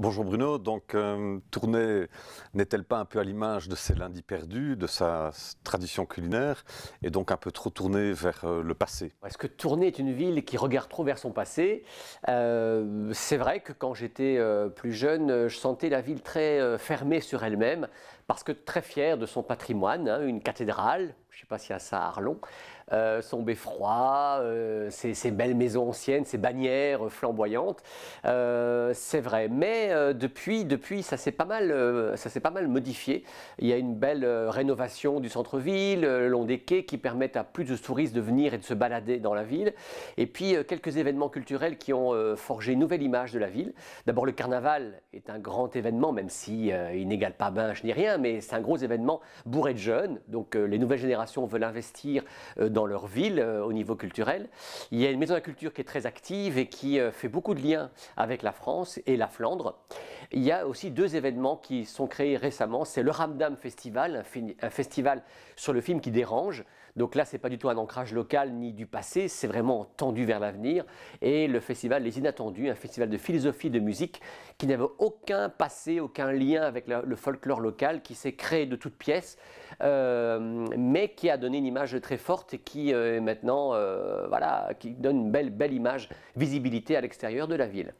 Bonjour Bruno, donc tournay euh, Tournai n'est-elle pas un peu à l'image de ses lundis perdus, de sa tradition culinaire, et donc un peu trop tournée vers euh, le passé Est-ce que Tournai est une ville qui regarde trop vers son passé euh, C'est vrai que quand j'étais plus jeune, je sentais la ville très fermée sur elle-même, parce que très fière de son patrimoine, hein, une cathédrale, je ne sais pas s'il y a ça à Arlon, euh, son beffroi, euh, belles maisons anciennes, ces bannières euh, flamboyantes. c'est vrai, mais depuis, depuis, ça s'est pas mal, ça pas mal modifié. Il y a une belle rénovation du centre-ville, le long des quais, qui permettent à plus de touristes de venir et de se balader dans la ville. Et puis quelques événements culturels qui ont forgé une nouvelle image de la ville. D'abord, le carnaval est un grand événement, même si il n'égale pas Binche ni rien, mais c'est un gros événement bourré de jeunes, donc les nouvelles générations veulent investir euh, dans leur ville euh, au niveau culturel. Il y a une maison de la culture qui est très active et qui euh, fait beaucoup de liens avec la France et la Flandre. Il y a aussi deux événements qui sont créés récemment. C'est le Ramdam Festival, un festival sur le film qui dérange. Donc là, ce n'est pas du tout un ancrage local ni du passé, c'est vraiment tendu vers l'avenir. Et le festival Les Inattendus, un festival de philosophie, de musique, qui n'avait aucun passé, aucun lien avec le folklore local, qui s'est créé de toutes pièces, euh, mais qui a donné une image très forte et qui euh, maintenant, euh, voilà, qui donne une belle, belle image, visibilité à l'extérieur de la ville.